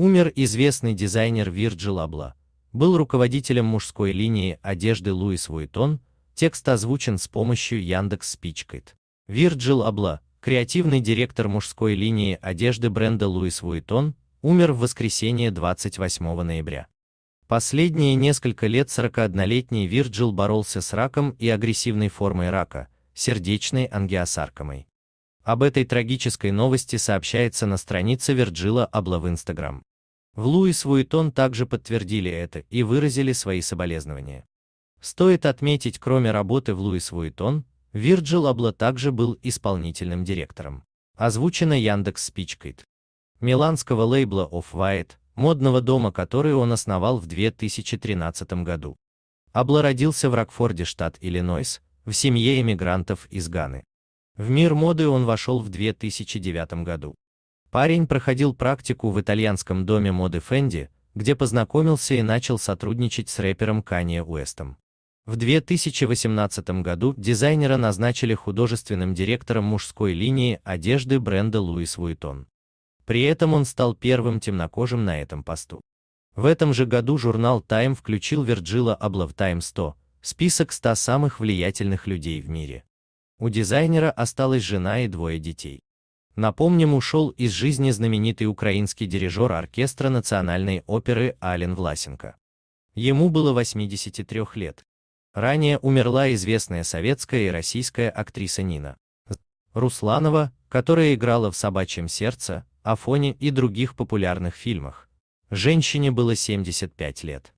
Умер известный дизайнер Вирджил Абла, был руководителем мужской линии одежды Луис Вуитон, текст озвучен с помощью Яндекс Спичкайт. Вирджил Абла, креативный директор мужской линии одежды бренда Луис Вуитон, умер в воскресенье 28 ноября. Последние несколько лет 41-летний Вирджил боролся с раком и агрессивной формой рака, сердечной ангиосаркомой. Об этой трагической новости сообщается на странице Вирджила Абла в Инстаграм. В Луис Вуитон также подтвердили это и выразили свои соболезнования. Стоит отметить, кроме работы в Луис Вуитон, Вирджил Абла также был исполнительным директором. Озвучено Яндекс Спичкайт. Миланского лейбла Off-White, модного дома, который он основал в 2013 году. Абла родился в Рокфорде, штат Иллинойс, в семье эмигрантов из Ганы. В мир моды он вошел в 2009 году. Парень проходил практику в итальянском доме моды Фенди, где познакомился и начал сотрудничать с рэпером Канье Уэстом. В 2018 году дизайнера назначили художественным директором мужской линии одежды бренда Луис Вуитон. При этом он стал первым темнокожим на этом посту. В этом же году журнал Time включил Верджила Абла в Time 100, список 100 самых влиятельных людей в мире. У дизайнера осталась жена и двое детей. Напомним, ушел из жизни знаменитый украинский дирижер оркестра национальной оперы Ален Власенко. Ему было 83 лет. Ранее умерла известная советская и российская актриса Нина Русланова, которая играла в «Собачьем сердце», «Афоне» и других популярных фильмах. Женщине было 75 лет.